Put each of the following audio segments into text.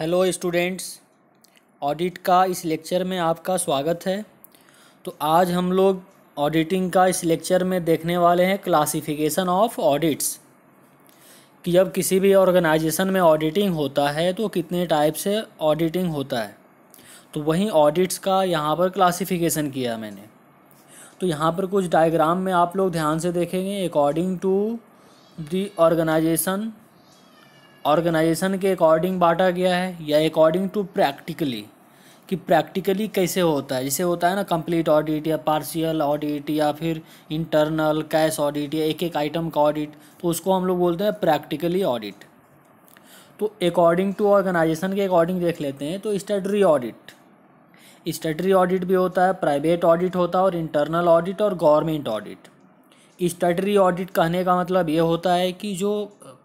Hello students audit का इस lecture में आपका स्वागत है तो आज हम लोग ऑडिटिंग का इस लेक्चर में देखने वाले हैं क्लासिफिकेशन ऑफ ऑडिट्स कि जब किसी भी ऑर्गेनाइजेशन में ऑडिटिंग होता है तो कितने टाइप से ऑडिटिंग होता है तो वहीं ऑडिट्स का यहाँ पर क्लासिफिकेशन किया मैंने तो यहाँ पर कुछ डायग्राम में आप लोग ध्यान से देखेंगे according to the organisation organisation के अकॉर्डिंग बांटा गया है या अकॉर्डिंग टू प्रैक्टिकली कि प्रैक्टिकली कैसे होता है जैसे होता है ना कंप्लीट ऑडिट या पार्शियल ऑडिट या फिर इंटरनल कैश ऑडिट या एक एक आइटम का ऑडिट तो उसको हम लोग बोलते हैं प्रैक्टिकली ऑडिट तो अकॉर्डिंग टू ऑर्गेनाइजेशन के अकॉर्डिंग देख लेते हैं तो स्टडरी ऑडिट स्टडरी ऑडिट भी होता है प्राइवेट ऑडिट होता है और इंटरनल ऑडिट और गवर्नमेंट ऑडिट स्टडरी ऑडिट कहने का मतलब ये होता है कि जो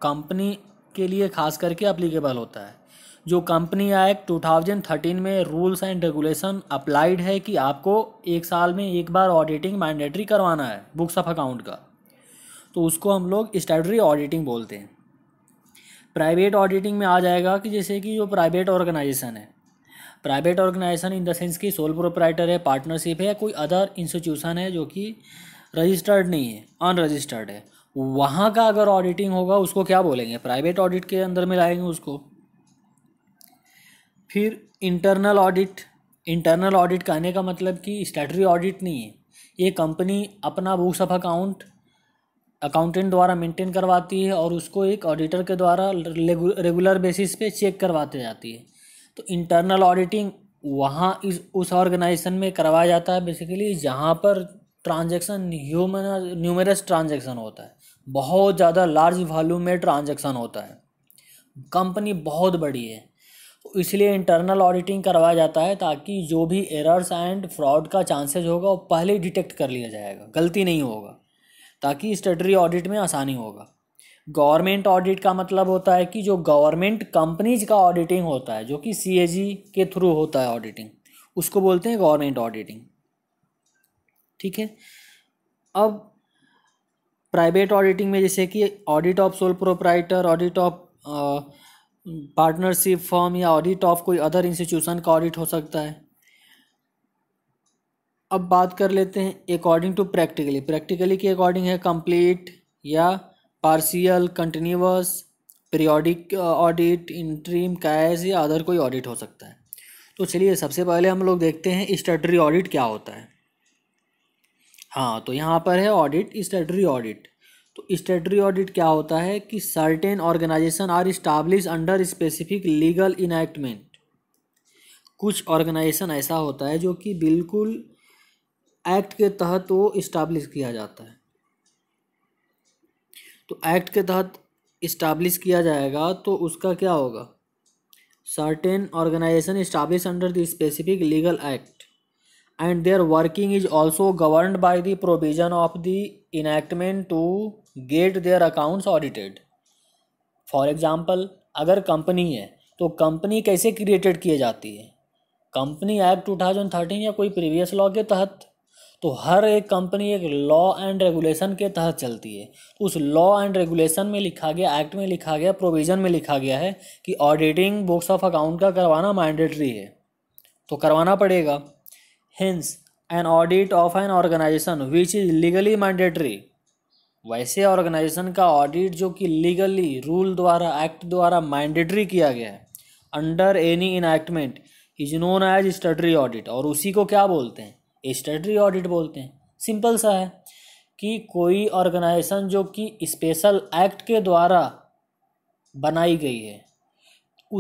कंपनी के लिए खास करके अप्लीकेबल होता है जो कंपनी एक्ट 2013 में रूल्स एंड रेगुलेशन अप्लाइड है कि आपको एक साल में एक बार ऑडिटिंग मैंडेटरी करवाना है बुक्स ऑफ अकाउंट का तो उसको हम लोग स्टैटरी ऑडिटिंग बोलते हैं प्राइवेट ऑडिटिंग में आ जाएगा कि जैसे कि जो प्राइवेट ऑर्गेनाइजेशन है private organisation in the sense कि सोल प्रोपराइटर है पार्टनरशिप है या कोई अदर इंस्टीट्यूशन है जो कि रजिस्टर्ड नहीं है अनरजिस्टर्ड है वहाँ का अगर ऑडिटिंग होगा उसको क्या बोलेंगे प्राइवेट ऑडिट के अंदर में लाएंगे उसको फिर इंटरनल ऑडिट इंटरनल ऑडिट कहने का मतलब कि स्टैटरी ऑडिट नहीं है ये कंपनी अपना बुक्स ऑफ अकाउंट अकाउंटेंट द्वारा मेंटेन करवाती है और उसको एक ऑडिटर के द्वारा रेगुलर बेसिस पे चेक करवाते जाती है तो इंटरनल ऑडिटिंग वहाँ इस उस ऑर्गेनाइजेशन में करवाया जाता है बेसिकली जहाँ per transaction human numerous transaction होता है बहुत ज़्यादा लार्ज वॉल्यूम में ट्रांजेक्शन होता है कंपनी बहुत बड़ी है इसलिए इंटरनल ऑडिटिंग करवाया जाता है ताकि जो भी एरर्स एंड फ्रॉड का चांसेज होगा वो पहले डिटेक्ट कर लिया जाएगा गलती नहीं होगा ताकि स्टेटरी ऑडिट में आसानी होगा गवर्नमेंट ऑडिट का मतलब होता है कि जो गवर्नमेंट कंपनीज का ऑडिटिंग होता है जो कि सी के थ्रू होता है ऑडिटिंग उसको बोलते हैं गवर्नमेंट ऑडिटिंग ठीक है अब प्राइवेट ऑडिटिंग में जैसे कि audit of sole proprietor audit of partnership firm या ऑडिट ऑफ कोई अदर इंस्टीट्यूशन का ऑडिट हो सकता है अब बात कर लेते हैं अकॉर्डिंग टू प्रैक्टिकली प्रैक्टिकली के अकॉर्डिंग है कंप्लीट या partial continuous periodic audit interim cash या अदर कोई ऑडिट हो सकता है तो चलिए सबसे पहले हम लोग देखते हैं स्टेटरी ऑडिट क्या होता है हाँ तो यहाँ पर है ऑडिट स्टेटरी ऑडिट तो स्टेटरी ऑडिट क्या होता है कि certain organisation are establish under specific legal enactment कुछ ऑर्गेनाइजेशन ऐसा होता है जो कि बिल्कुल एक्ट के तहत वो इस्टाब्लिश किया जाता है तो एक्ट के तहत इस्टाब्लिश किया जाएगा तो उसका क्या होगा certain organisation establish under the specific legal act and their working is also governed by the provision of the enactment to get their accounts audited for example अगर कंपनी है तो कंपनी कैसे क्रिएटेड किए जाती है company act two thousand thirteen या कोई previous law के तहत तो हर एक कंपनी एक लॉ एंड रेगुलेशन के तहत चलती है उस लॉ एंड रेगुलेशन में लिखा गया एक्ट में लिखा गया प्रोविज़न में लिखा गया है कि ऑडिटिंग बुक्स ऑफ अकाउंट का करवाना मैंडेटरी है तो करवाना पड़ेगा hence an audit of an organisation which is legally mandatory वैसे ऑर्गेनाइजेशन का ऑडिट जो कि लीगली रूल द्वारा एक्ट द्वारा मैंडेटरी किया गया है under any enactment is known as statutory audit और उसी को क्या बोलते हैं स्टडरी ऑडिट बोलते हैं सिंपल सा है कि कोई ऑर्गेनाइजेशन जो कि स्पेशल एक्ट के द्वारा बनाई गई है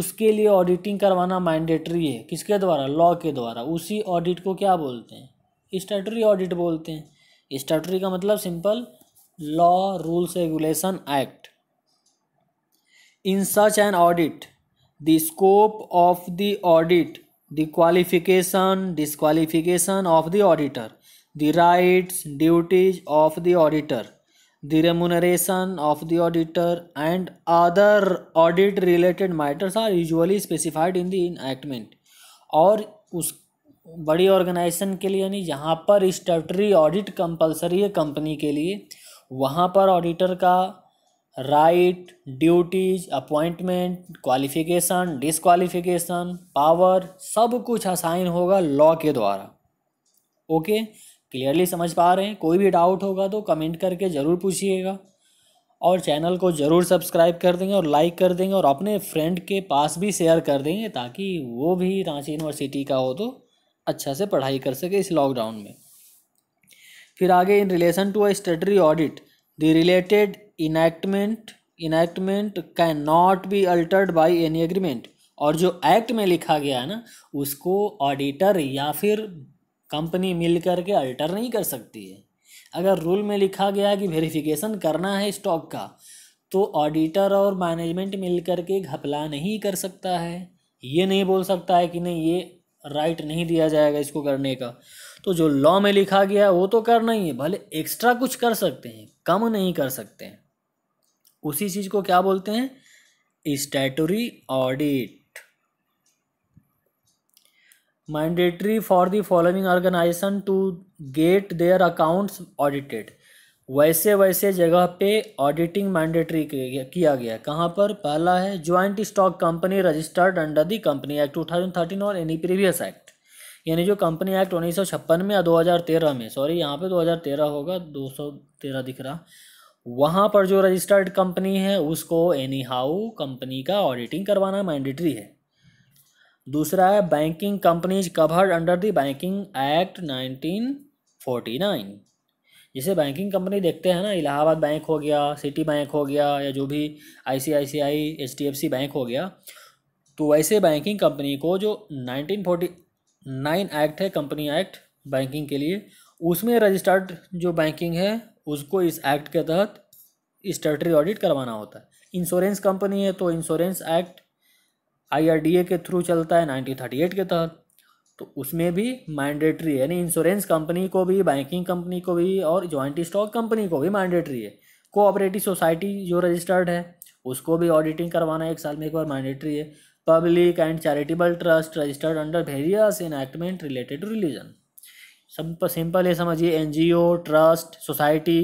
उसके लिए ऑडिटिंग करवाना मैंडेटरी है किसके द्वारा लॉ के द्वारा उसी ऑडिट को क्या बोलते हैं स्टैटरी ऑडिट बोलते हैं स्टैटरी का मतलब simple law rules regulation act in such an audit the scope of the audit the qualification disqualification of the auditor the rights duties of the auditor the remuneration of the auditor and other audit related matters are usually specified in the enactment और उस बड़ी organisation के लिए यानी जहाँ पर statutory audit compulsory है company के लिए वहाँ पर ऑडिटर का right duties appointment qualification disqualification power सब कुछ असाइन होगा लॉ के द्वारा ओके okay? क्लियरली समझ पा रहे हैं कोई भी डाउट होगा तो कमेंट करके ज़रूर पूछिएगा और चैनल को ज़रूर सब्सक्राइब कर देंगे और लाइक कर देंगे और अपने फ्रेंड के पास भी शेयर कर देंगे ताकि वो भी रांची यूनिवर्सिटी का हो तो अच्छा से पढ़ाई कर सके इस लॉकडाउन में फिर आगे in relation to a statutory audit the related enactment enactment can not be altered by any agreement और जो एक्ट में लिखा गया है ना उसको ऑडिटर या फिर कंपनी मिल करके अल्टर नहीं कर सकती है अगर रूल में लिखा गया है कि वेरिफिकेशन करना है स्टॉक का तो ऑडिटर और मैनेजमेंट मिल करके घपला नहीं कर सकता है ये नहीं बोल सकता है कि नहीं ये राइट नहीं दिया जाएगा इसको करने का तो जो लॉ में लिखा गया है वो तो करना ही है भले एक्स्ट्रा कुछ कर सकते हैं कम नहीं कर सकते हैं उसी चीज़ को क्या बोलते हैं statutory audit mandatory for the following organisation to get their accounts audited वैसे वैसे जगह पे ऑडिटिंग मैंडेटरी किया गया कहाँ पर पहला है joint stock company registered under the company act 2013 और एनी प्रीवियस एक्ट यानी जो कंपनी एक्ट उन्नीस में या 2013 में सॉरी यहाँ पे 2013 होगा 213 दिख रहा वहाँ पर जो रजिस्टर्ड कंपनी है उसको एनी हाउ कंपनी का ऑडिटिंग करवाना मैंडेटरी है दूसरा है banking companies covered under the banking act 1949 जैसे बैंकिंग कंपनी देखते हैं ना इलाहाबाद बैंक हो गया सिटी बैंक हो गया या जो भी आईसीआईसीआई एचडीएफसी बैंक हो गया तो वैसे बैंकिंग कंपनी को जो 1949 एक्ट है कंपनी एक्ट बैंकिंग के लिए उसमें रजिस्टर्ड जो बैंकिंग है उसको इस एक्ट के तहत स्टेटरी ऑडिट करवाना होता है इंश्योरेंस कंपनी है तो इंश्योरेंस एक्ट आईआरडीए के थ्रू चलता है 1938 के तहत तो उसमें भी मैंडेटरी है यानी इंश्योरेंस कंपनी को भी बैंकिंग कंपनी को भी और जॉइंट स्टॉक कंपनी को भी मैंडेटरी है कोऑपरेटिव सोसाइटी जो रजिस्टर्ड है उसको भी ऑडिटिंग करवाना एक साल में एक बार मैंडेटरी है public and charitable trust registered under various enactment related to religion सब सिंपल ये समझिए एनजीओ ट्रस्ट सोसाइटी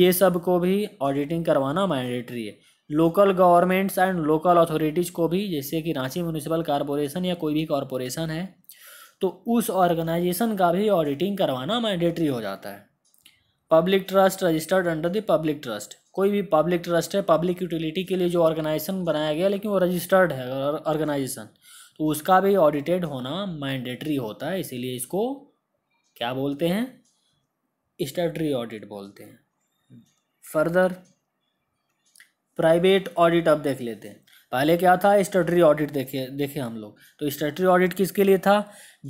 ये सब को भी ऑडिटिंग करवाना मैंडेटरी है local governments and local authorities को भी जैसे कि रांची म्यूनिसिपल कॉरपोरेशन या कोई भी कॉरपोरेशन है तो उस ऑर्गेनाइजेशन का भी ऑडिटिंग करवाना मैंडेटरी हो जाता है public trust registered under the public trust कोई भी पब्लिक ट्रस्ट है पब्लिक यूटिलिटी के लिए जो ऑर्गेनाइजेशन बनाया गया लेकिन वो रजिस्टर्ड है ऑर्गेनाइजेशन तो उसका भी ऑडिटेड होना मैंडेटरी होता है इसीलिए इसको क्या बोलते हैं स्टेटरी ऑडिट बोलते हैं फर्दर प्राइवेट ऑडिट अब देख लेते हैं पहले क्या था स्टेटरी ऑडिट देखे देखे हम लोग तो स्टेटरी ऑडिट किसके लिए था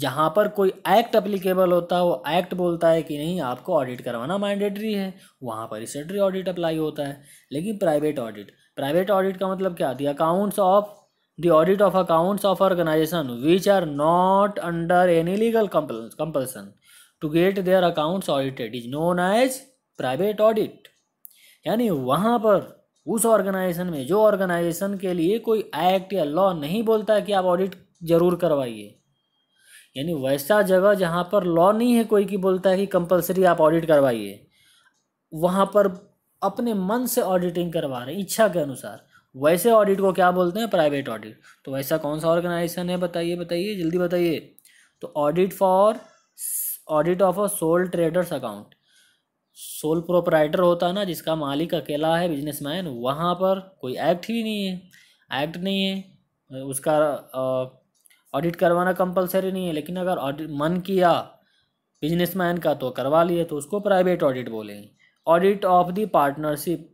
जहाँ पर कोई एक्ट अप्लीकेबल होता है वो एक्ट बोलता है कि नहीं आपको ऑडिट करवाना मैंडेटरी है वहाँ पर स्टेटरी ऑडिट अप्लाई होता है लेकिन प्राइवेट ऑडिट प्राइवेट ऑडिट का मतलब क्या the accounts of the audit of accounts of organisation which are not under any legal compulsion to get their accounts audited is known as private audit यानी वहाँ पर उस ऑर्गेनाइजेशन में जो organisation के लिए कोई एक्ट या लॉ नहीं बोलता है कि आप ऑडिट जरूर करवाइए यानी वैसा जगह जहाँ पर लॉ नहीं है कोई कि बोलता है कि कंपलसरी आप ऑडिट करवाइए वहाँ पर अपने मन से ऑडिटिंग करवा रहे हैं इच्छा के अनुसार वैसे ऑडिट को क्या बोलते हैं प्राइवेट ऑडिट तो वैसा कौन सा ऑर्गेनाइजेशन है बताइए बताइए जल्दी बताइए तो audit for audit of a sole traders account sole proprietor होता है ना जिसका मालिक अकेला है बिजनेसमैन वहाँ पर कोई एक्ट ही नहीं है एक्ट नहीं है उसका ऑडिट करवाना कंपलसरी नहीं है लेकिन अगर ऑडिट मन किया बिजनेसमैन का तो करवा लिए तो उसको प्राइवेट ऑडिट बोलेंगे audit of the partnership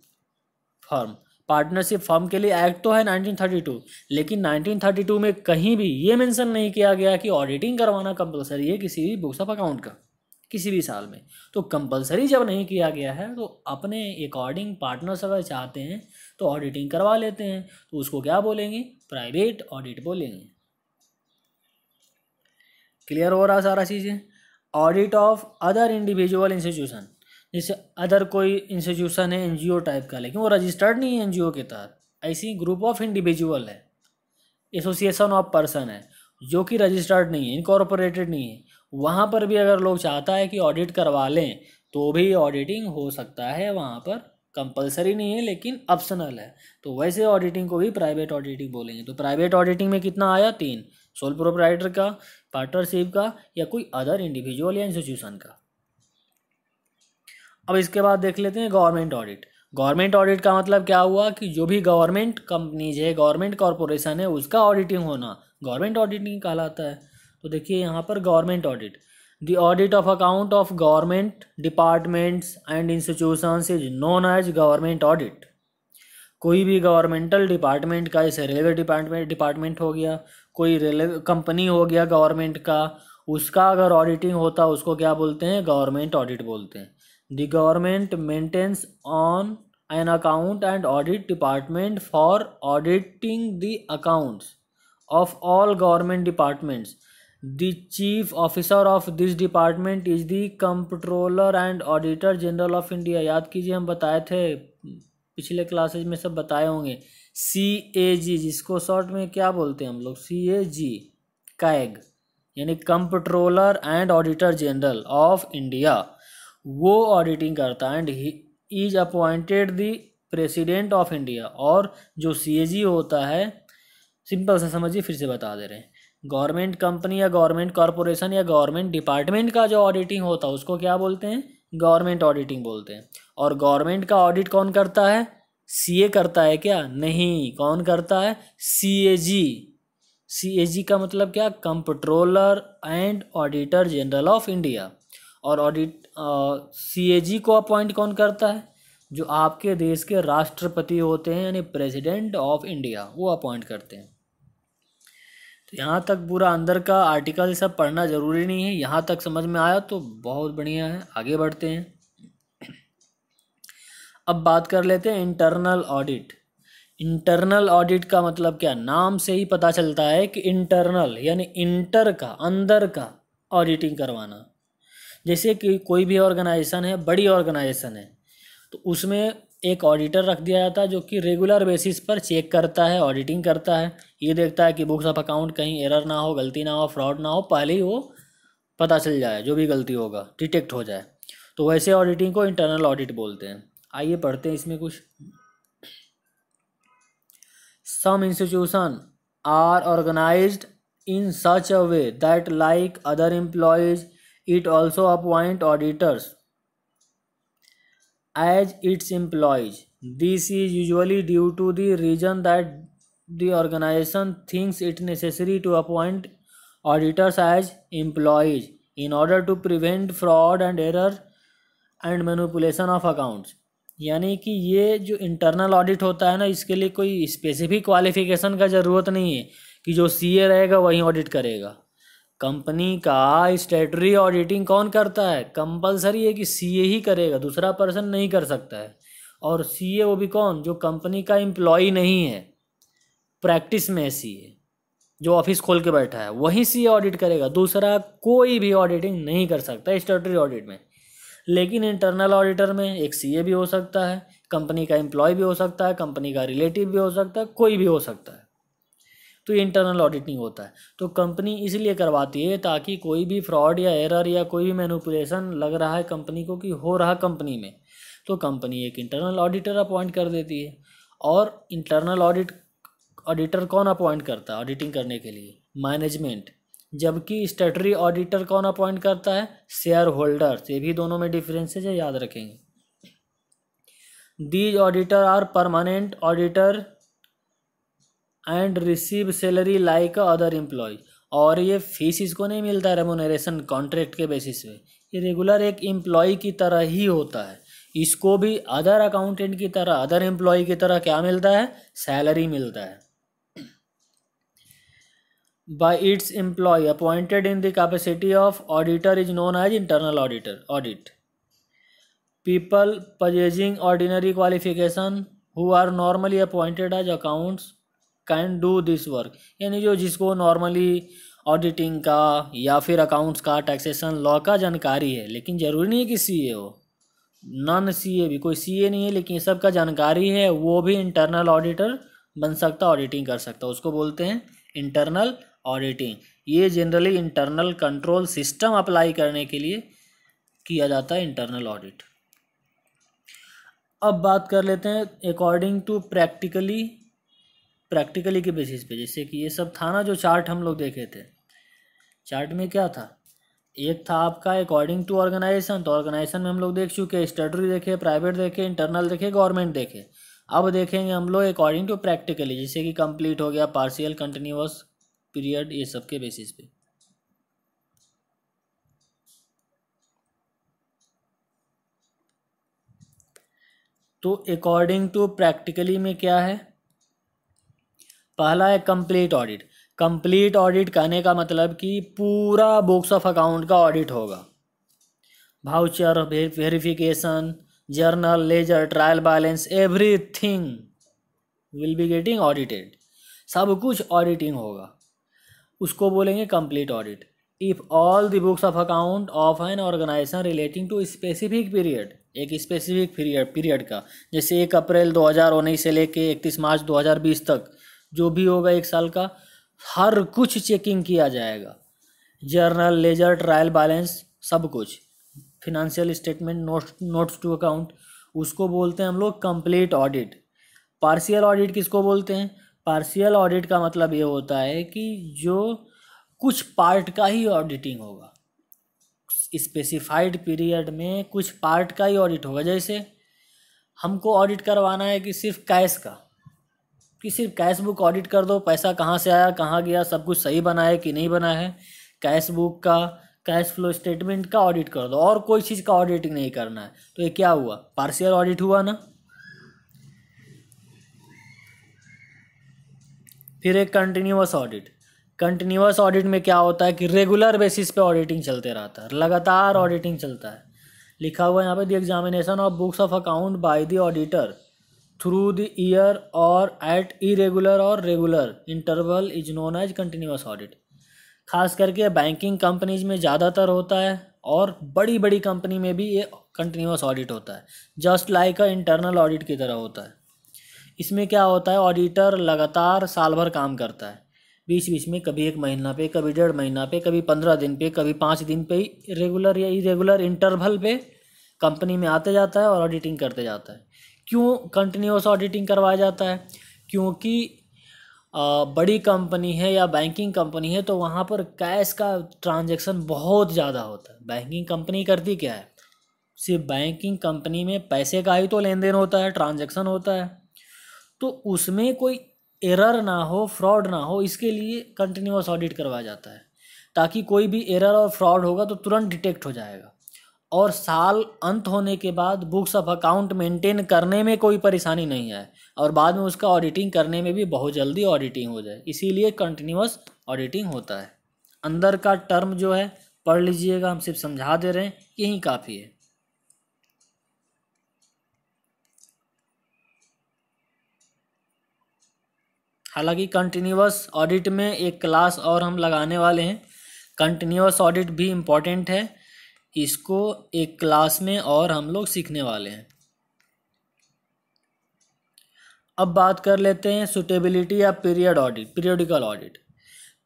firm partnership firm के लिए एक्ट तो है 1932 लेकिन 1932 में कहीं भी ये मेंशन नहीं किया गया कि ऑडिटिंग करवाना कंपलसरी है किसी भी बुक्स ऑफ अकाउंट का किसी भी साल में तो कंपलसरी जब नहीं किया गया है तो अपने अकॉर्डिंग पार्टनर्स अगर चाहते हैं तो ऑडिटिंग करवा लेते हैं तो उसको क्या बोलेंगे प्राइवेट ऑडिट बोलेंगे क्लियर हो रहा सारा चीज़ें audit of other individual institution जैसे अदर कोई इंस्टीट्यूशन है एनजीओ टाइप का लेकिन वो रजिस्टर्ड नहीं है एनजीओ के तहत ऐसी ग्रुप ऑफ इंडिविजुअल है एसोसिएशन ऑफ पर्सन है जो कि रजिस्टर्ड नहीं है इनकॉर्पोरेटेड नहीं है वहाँ पर भी अगर लोग चाहता है कि ऑडिट करवा लें तो भी ऑडिटिंग हो सकता है वहाँ पर कंपलसरी नहीं है लेकिन ऑप्शनल है तो वैसे ऑडिटिंग को भी प्राइवेट ऑडिटिंग बोलेंगे तो प्राइवेट ऑडिटिंग में कितना आया तीन सोल प्रोप्राइटर का पार्टनरशिप का या कोई अदर इंडिविजुअल या इंस्टीट्यूशन का अब इसके बाद देख लेते हैं गवर्नमेंट ऑडिट गवर्नमेंट ऑडिट का मतलब क्या हुआ कि जो भी गवर्नमेंट कंपनीज है गवर्नमेंट कॉरपोरेशन है उसका ऑडिटिंग होना गवर्नमेंट ऑडिटिंग कहलाता है तो देखिए यहाँ पर government audit the audit of account of government departments and institutions is known as government audit कोई भी गवर्नमेंटल डिपार्टमेंट का जैसे रेलवे डिपार्टमेंट डिपार्टमेंट हो गया कोई रेलवे कंपनी हो गया गवर्नमेंट का उसका अगर ऑडिटिंग होता उसको क्या बोलते हैं गवर्नमेंट ऑडिट बोलते हैं the government maintains on an account and audit department for auditing the accounts of all government departments the chief officer of this department is the comptroller and auditor general of India याद कीजिए हम बताए थे पिछले classes में सब बताए होंगे सी ए जी जिसको शॉर्ट में क्या बोलते हैं हम लोग सी ए जी कैग यानी comptroller and auditor general of India वो ऑडिटिंग करता है and is appointed the president of India और जो सी ए जी होता है सिंपल से समझिए फिर से बता दे रहे हैं गवर्नमेंट कंपनी या गवर्नमेंट कॉरपोरेशन या गवर्नमेंट डिपार्टमेंट का जो ऑडिटिंग होता है उसको क्या बोलते हैं गवर्नमेंट ऑडिटिंग बोलते हैं और गवर्नमेंट का ऑडिट कौन करता है सीए करता है क्या नहीं कौन करता है सीएजी सीएजी का मतलब क्या comptroller and auditor general of India और ऑडिट सीएजी को अपॉइंट कौन करता है जो आपके देश के राष्ट्रपति होते हैं यानी प्रेसिडेंट ऑफ इंडिया वो अपॉइंट करते हैं तो यहाँ तक पूरा अंदर का आर्टिकल सब पढ़ना ज़रूरी नहीं है यहाँ तक समझ में आया तो बहुत बढ़िया है आगे बढ़ते हैं अब बात कर लेते हैं इंटरनल ऑडिट इंटरनल ऑडिट का मतलब क्या नाम से ही पता चलता है कि इंटरनल यानी इंटर का अंदर का ऑडिटिंग करवाना जैसे कि कोई भी ऑर्गेनाइजेशन है बड़ी ऑर्गेनाइजेशन है तो उसमें एक ऑडिटर रख दिया जाता है जो कि रेगुलर बेसिस पर चेक करता है ऑडिटिंग करता है ये देखता है कि बुक्स ऑफ अकाउंट कहीं एरर ना हो गलती ना हो फ्रॉड ना हो पहले ही वो पता चल जाए जो भी गलती होगा डिटेक्ट हो जाए तो वैसे ऑडिटिंग को इंटरनल ऑडिट बोलते हैं आइए पढ़ते हैं इसमें कुछ some institution are organise in such a way that like other employees it also appoint auditors as its employees this is usually due to the reason that the organisation thinks it necessary to appoint auditors as employees in order to prevent fraud and error and manipulation of accounts यानी कि ये जो internal audit होता है ना इसके लिए कोई स्पेसिफिक क्वालिफिकेशन का ज़रूरत नहीं है कि जो सी ए रहेगा वही ऑडिट करेगा कंपनी का स्टेटरी ऑडिटिंग कौन करता है कंपलसरी है कि सीए ही करेगा दूसरा पर्सन नहीं कर सकता है और सीए वो भी कौन जो कंपनी का एम्प्लॉय नहीं है प्रैक्टिस में है सीए जो ऑफिस खोल के बैठा है वही सीए ऑडिट करेगा दूसरा कोई भी ऑडिटिंग नहीं कर सकता स्टेटरी ऑडिट में लेकिन इंटरनल ऑडिटर में एक सीए भी हो सकता है कंपनी का एम्प्लॉय भी हो सकता है कंपनी का रिलेटिव भी हो सकता है कोई भी हो सकता है तो इंटरनल ऑडिटिंग होता है तो कंपनी इसलिए करवाती है ताकि कोई भी फ्रॉड या एरर या कोई भी मैनुपुलेशन लग रहा है कंपनी को कि हो रहा कंपनी में तो कंपनी एक इंटरनल ऑडिटर अपॉइंट कर देती है और इंटरनल ऑडिट ऑडिटर कौन अपॉइंट करता है ऑडिटिंग करने के लिए मैनेजमेंट जबकि स्टेटरी ऑडिटर कौन अपॉइंट करता है शेयर होल्डर तो ये भी दोनों में डिफरेंसेज है याद रखेंगे these auditor are permanent auditor and receive salary like other employee और ये फीस इसको नहीं मिलता रेमोनरेशन कॉन्ट्रैक्ट के बेसिस पे ये रेगुलर एक एम्प्लॉय की तरह ही होता है इसको भी अदर अकाउंटेंट की तरह अदर एम्प्लॉय की तरह क्या मिलता है सैलरी मिलता है by its employ appointed in the capacity of auditor is known as internal auditor audit people possessing ordinary qualification who are normally appointed as accounts can do this work यानी जो जिसको नॉर्मली ऑडिटिंग का या फिर accounts का taxation law का जानकारी है लेकिन ज़रूरी नहीं है कि सी ए हो नॉन सी ए भी कोई सी ए नहीं है लेकिन सब का जानकारी है वो भी इंटरनल ऑडिटर बन सकता ऑडिटिंग कर सकता उसको बोलते हैं इंटरनल ऑडिटिंग ये generally internal control system apply करने के लिए किया जाता है इंटरनल ऑडिट अब बात कर लेते हैं अकॉर्डिंग टू प्रैक्टिकली प्रैक्टिकली के बेसिस पे जैसे कि ये सब था ना जो चार्ट हम लोग देखे थे चार्ट में क्या था एक था आपका अकॉर्डिंग टू ऑर्गेनाइजेशन तो ऑर्गेनाइजेशन में हम लोग देख चुके स्टेटरी देखे प्राइवेट देखे इंटरनल देखे गवर्नमेंट देखे अब देखेंगे हम लोग अकॉर्डिंग टू प्रैक्टिकली जैसे कि कंप्लीट हो गया पार्शियल कंटिन्यूस पीरियड ये सब के बेसिस पे तो अकॉर्डिंग टू प्रैक्टिकली में क्या है पहला है कंप्लीट ऑडिट कंप्लीट ऑडिट कहने का मतलब कि पूरा बुक्स ऑफ अकाउंट का ऑडिट होगा voucher verification journal ledger trial balance everything will be getting audited सब कुछ ऑडिटिंग होगा उसको बोलेंगे complete audit if all the books of account of an organisation relating to specific period एक specific period period का जैसे एक अप्रैल दो हजार उन्नीस से लेके इकतीस मार्च दो हजार बीस तक जो भी होगा एक साल का हर कुछ चेकिंग किया जाएगा जर्नल लेजर ट्रायल बैलेंस सब कुछ financial statement note notes to account उसको बोलते हैं हम लोग कंप्लीट ऑडिट पार्शियल ऑडिट किसको बोलते हैं पार्शियल ऑडिट का मतलब ये होता है कि जो कुछ पार्ट का ही ऑडिटिंग होगा स्पेसिफाइड पीरियड में कुछ पार्ट का ही ऑडिट होगा जैसे हमको ऑडिट करवाना है कि सिर्फ कैश का कि सिर्फ कैश बुक ऑडिट कर दो पैसा कहाँ से आया कहाँ गया सब कुछ सही बना है कि नहीं बना है कैश बुक का कैश फ्लो स्टेटमेंट का ऑडिट कर दो और कोई चीज़ का ऑडिटिंग नहीं करना है तो ये क्या हुआ पार्शियल ऑडिट हुआ ना फिर एक कंटिन्यूस ऑडिट कंटिन्यूस ऑडिट में क्या होता है कि रेगुलर बेसिस पे ऑडिटिंग चलते रहता है लगातार ऑडिटिंग चलता है लिखा हुआ यहाँ पे the examination of books of account by the auditor through the year और एट इरेगुलर और regular interval is known as continuous audit खास करके बैंकिंग कंपनीज में ज़्यादातर होता है और बड़ी बड़ी कंपनी में भी ये कंटिन्यूस ऑडिट होता है just like a internal audit की तरह होता है इसमें क्या होता है ऑडिटर लगातार साल भर काम करता है बीच बीच में कभी एक महीना पे कभी डेढ़ महीना पे कभी पंद्रह दिन पे कभी पाँच दिन पे रेगुलर या इरेगुलर इंटरवल पे कंपनी में आते जाता है और ऑडिटिंग करते जाता है क्यों कंटिन्यूस ऑडिटिंग करवाया जाता है क्योंकि बड़ी कंपनी है या बैंकिंग कंपनी है तो वहाँ पर कैश का ट्रांजैक्शन बहुत ज़्यादा होता है बैंकिंग कंपनी करती क्या है सिर्फ बैंकिंग कंपनी में पैसे का ही तो लेन देन होता है ट्रांजैक्शन होता है तो उसमें कोई एरर ना हो फ्रॉड ना हो इसके लिए कंटिन्यूस ऑडिट करवाया जाता है ताकि कोई भी एरर और फ्रॉड होगा तो तुरंत डिटेक्ट हो जाएगा और साल अंत होने के बाद बुक्स ऑफ अकाउंट मेंटेन करने में कोई परेशानी नहीं आए और बाद में उसका ऑडिटिंग करने में भी बहुत जल्दी ऑडिटिंग हो जाए इसीलिए कंटिन्यूस ऑडिटिंग होता है अंदर का टर्म जो है पढ़ लीजिएगा हम सिर्फ समझा दे रहे हैं यही काफ़ी है हालांकि कंटिन्यूस ऑडिट में एक क्लास और हम लगाने वाले हैं कंटिन्यूस ऑडिट भी इम्पॉर्टेंट है इसको एक क्लास में और हम लोग सीखने वाले हैं अब बात कर लेते हैं सुटेबिलिटी या period audit periodical audit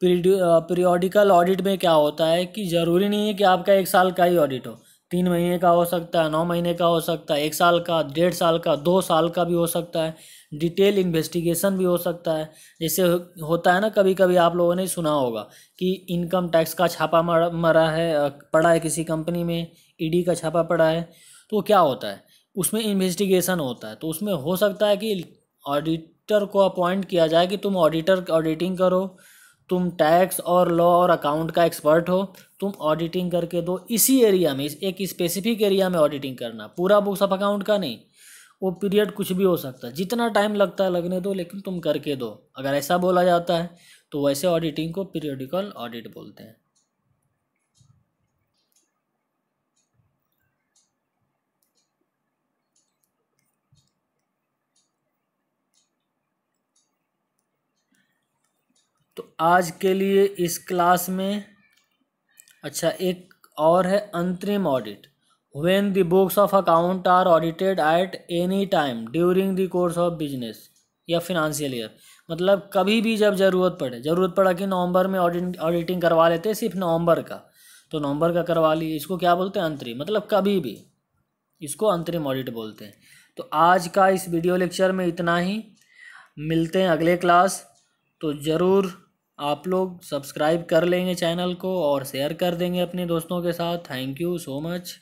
periodical audit में क्या होता है कि ज़रूरी नहीं है कि आपका एक साल का ही ऑडिट हो तीन महीने का हो सकता है नौ महीने का हो सकता है एक साल का डेढ़ साल का दो साल का भी हो सकता है डिटेल इन्वेस्टिगेशन भी हो सकता है जैसे होता है ना कभी कभी आप लोगों ने सुना होगा कि इनकम टैक्स का छापा मरा, मरा है पड़ा है किसी कंपनी में ईडी का छापा पड़ा है तो क्या होता है उसमें इन्वेस्टिगेशन होता है तो उसमें हो सकता है कि ऑडिटर को अपॉइंट किया जाए कि तुम ऑडिटर ऑडिटिंग करो तुम टैक्स और लॉ और अकाउंट का एक्सपर्ट हो तुम ऑडिटिंग करके दो इसी एरिया में एक स्पेसिफिक एरिया में ऑडिटिंग करना पूरा बुक्स ऑफ अकाउंट का नहीं वो पीरियड कुछ भी हो सकता है जितना टाइम लगता है लगने दो लेकिन तुम करके दो अगर ऐसा बोला जाता है तो वैसे ऑडिटिंग को पीरियडिकल ऑडिट बोलते हैं तो आज के लिए इस क्लास में अच्छा एक और है अंतरिम audit when the books of account are audited at any time during the course of business या फिनंशियल ईयर मतलब कभी भी जब ज़रूरत पड़े ज़रूरत पड़ा कि नवंबर में ऑडिट ऑडिटिंग करवा लेते हैं सिर्फ नवंबर का तो नवंबर का करवा लिए इसको क्या बोलते हैं अंतरिम मतलब कभी भी इसको अंतरिम ऑडिट बोलते हैं तो आज का इस वीडियो लेक्चर में इतना ही मिलते हैं अगले क्लास तो ज़रूर आप लोग सब्सक्राइब कर लेंगे चैनल को और शेयर कर देंगे अपने दोस्तों के साथ थैंक यू सो मच